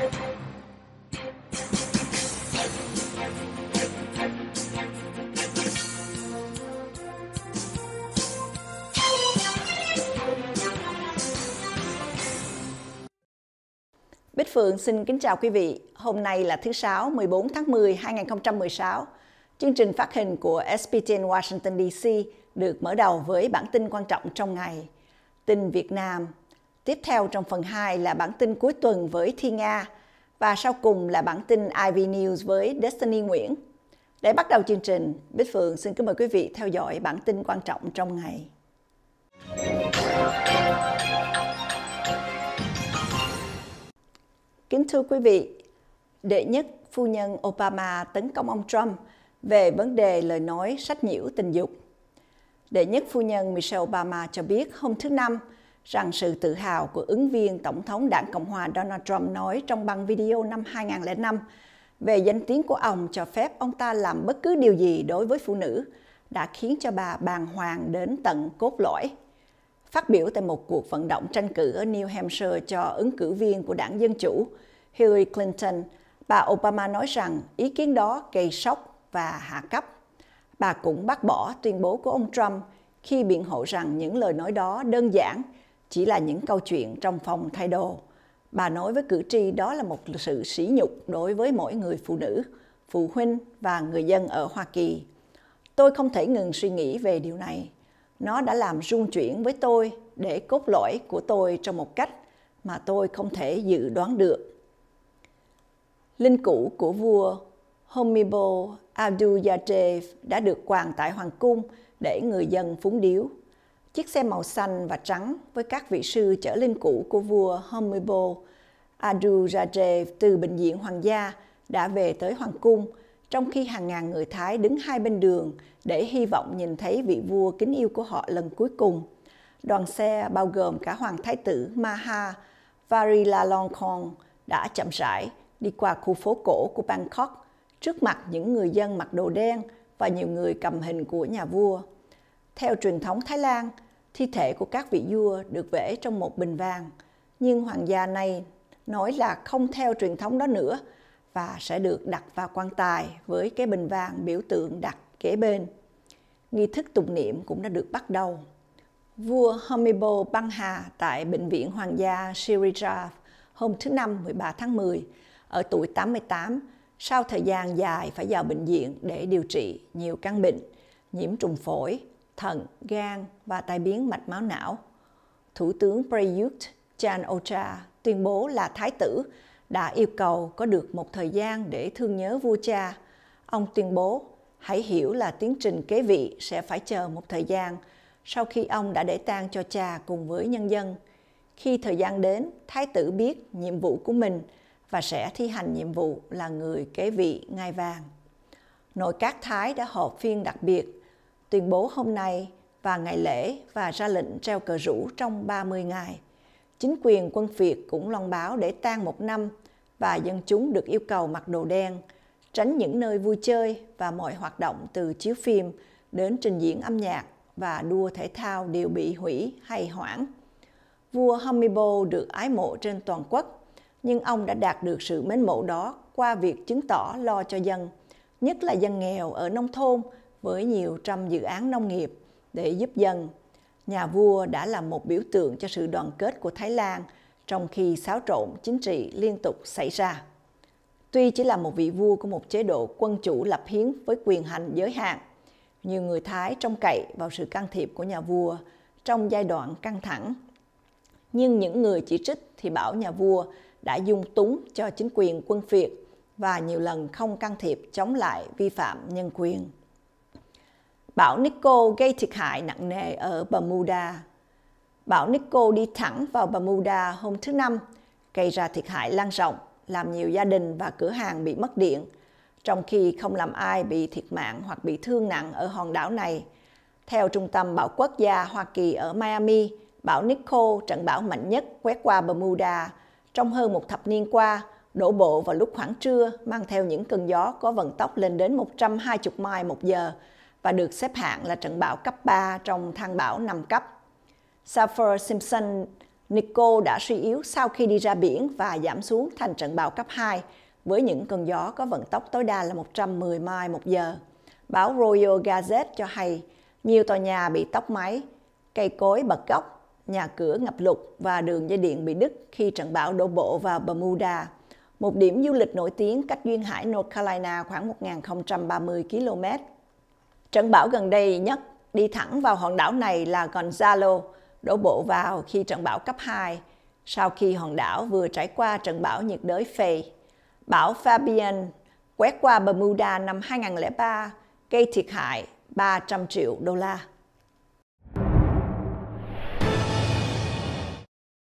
Bích Phượng xin kính chào quý vị. Hôm nay là thứ Sáu, 14 tháng 10, 2016. Chương trình phát hình của SPTN Washington DC được mở đầu với bản tin quan trọng trong ngày. Tin Việt Nam Tiếp theo trong phần 2 là bản tin cuối tuần với Thi Nga và sau cùng là bản tin Ivy News với Destiny Nguyễn. Để bắt đầu chương trình, Bích Phượng xin kính mời quý vị theo dõi bản tin quan trọng trong ngày. Kính thưa quý vị, đệ nhất phu nhân Obama tấn công ông Trump về vấn đề lời nói sách nhiễu tình dục. Đệ nhất phu nhân Michelle Obama cho biết hôm thứ Năm, rằng sự tự hào của ứng viên Tổng thống Đảng Cộng hòa Donald Trump nói trong băng video năm 2005 về danh tiếng của ông cho phép ông ta làm bất cứ điều gì đối với phụ nữ đã khiến cho bà bàng hoàng đến tận cốt lõi. Phát biểu tại một cuộc vận động tranh cử ở New Hampshire cho ứng cử viên của đảng Dân Chủ, Hillary Clinton, bà Obama nói rằng ý kiến đó gây sốc và hạ cấp. Bà cũng bác bỏ tuyên bố của ông Trump khi biện hộ rằng những lời nói đó đơn giản chỉ là những câu chuyện trong phòng thay đồ. Bà nói với cử tri đó là một sự sỉ nhục đối với mỗi người phụ nữ, phụ huynh và người dân ở Hoa Kỳ. Tôi không thể ngừng suy nghĩ về điều này. Nó đã làm rung chuyển với tôi để cốt lõi của tôi trong một cách mà tôi không thể dự đoán được. Linh cũ của vua Homibo Abdul Yatev đã được quàng tại hoàng cung để người dân phúng điếu. Chiếc xe màu xanh và trắng với các vị sư chở linh cũ của vua Homibo Aduradev từ bệnh viện hoàng gia đã về tới hoàng cung, trong khi hàng ngàn người Thái đứng hai bên đường để hy vọng nhìn thấy vị vua kính yêu của họ lần cuối cùng. Đoàn xe bao gồm cả hoàng thái tử Maha Varilalongkorn đã chậm rãi đi qua khu phố cổ của Bangkok trước mặt những người dân mặc đồ đen và nhiều người cầm hình của nhà vua. Theo truyền thống Thái Lan, thi thể của các vị vua được vẽ trong một bình vàng, nhưng hoàng gia này nói là không theo truyền thống đó nữa và sẽ được đặt vào quan tài với cái bình vàng biểu tượng đặt kế bên. Nghi thức tụng niệm cũng đã được bắt đầu. Vua Homibo băng hà tại Bệnh viện Hoàng gia Sirija hôm thứ Năm 13 tháng 10, ở tuổi 88, sau thời gian dài phải vào bệnh viện để điều trị nhiều căn bệnh, nhiễm trùng phổi, thận, gan và tai biến mạch máu não. Thủ tướng Prayut Chan Ocha tuyên bố là thái tử đã yêu cầu có được một thời gian để thương nhớ vua cha. Ông tuyên bố, hãy hiểu là tiến trình kế vị sẽ phải chờ một thời gian sau khi ông đã để tang cho cha cùng với nhân dân. Khi thời gian đến, thái tử biết nhiệm vụ của mình và sẽ thi hành nhiệm vụ là người kế vị ngai vàng. Nội các Thái đã họp phiên đặc biệt tuyên bố hôm nay và ngày lễ và ra lệnh treo cờ rủ trong 30 ngày. Chính quyền quân Việt cũng loan báo để tan một năm và dân chúng được yêu cầu mặc đồ đen, tránh những nơi vui chơi và mọi hoạt động từ chiếu phim đến trình diễn âm nhạc và đua thể thao đều bị hủy hay hoãn. Vua Hamibo được ái mộ trên toàn quốc, nhưng ông đã đạt được sự mến mộ đó qua việc chứng tỏ lo cho dân, nhất là dân nghèo ở nông thôn với nhiều trăm dự án nông nghiệp để giúp dân. Nhà vua đã là một biểu tượng cho sự đoàn kết của Thái Lan trong khi xáo trộn chính trị liên tục xảy ra. Tuy chỉ là một vị vua của một chế độ quân chủ lập hiến với quyền hành giới hạn, nhiều người Thái trông cậy vào sự can thiệp của nhà vua trong giai đoạn căng thẳng. Nhưng những người chỉ trích thì bảo nhà vua đã dung túng cho chính quyền quân phiệt và nhiều lần không can thiệp chống lại vi phạm nhân quyền. Bão Nicole gây thiệt hại nặng nề ở Bermuda. Bão Nicole đi thẳng vào Bermuda hôm thứ Năm, gây ra thiệt hại lan rộng, làm nhiều gia đình và cửa hàng bị mất điện, trong khi không làm ai bị thiệt mạng hoặc bị thương nặng ở hòn đảo này. Theo Trung tâm Bão Quốc gia Hoa Kỳ ở Miami, bão Nicole trận bão mạnh nhất quét qua Bermuda trong hơn một thập niên qua, đổ bộ vào lúc khoảng trưa, mang theo những cơn gió có vận tốc lên đến 120 mile một giờ, và được xếp hạng là trận bão cấp 3 trong thang bão 5 cấp. Saffir Simpson Nico đã suy yếu sau khi đi ra biển và giảm xuống thành trận bão cấp 2 với những cơn gió có vận tốc tối đa là 110 mile một giờ. Báo Royal Gazette cho hay nhiều tòa nhà bị tốc máy, cây cối bật gốc, nhà cửa ngập lụt và đường dây điện bị đứt khi trận bão đổ bộ vào Bermuda, một điểm du lịch nổi tiếng cách duyên hải North Carolina khoảng 1.030 km Trận bão gần đây nhất đi thẳng vào hòn đảo này là Gonzalo, đổ bộ vào khi trận bão cấp 2, sau khi hòn đảo vừa trải qua trận bão nhiệt đới phê. Bão Fabian quét qua Bermuda năm 2003, gây thiệt hại 300 triệu đô la.